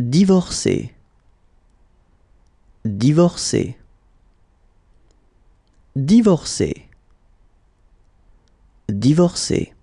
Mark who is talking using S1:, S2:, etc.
S1: divorcer, divorcé, divorcé, divorcé.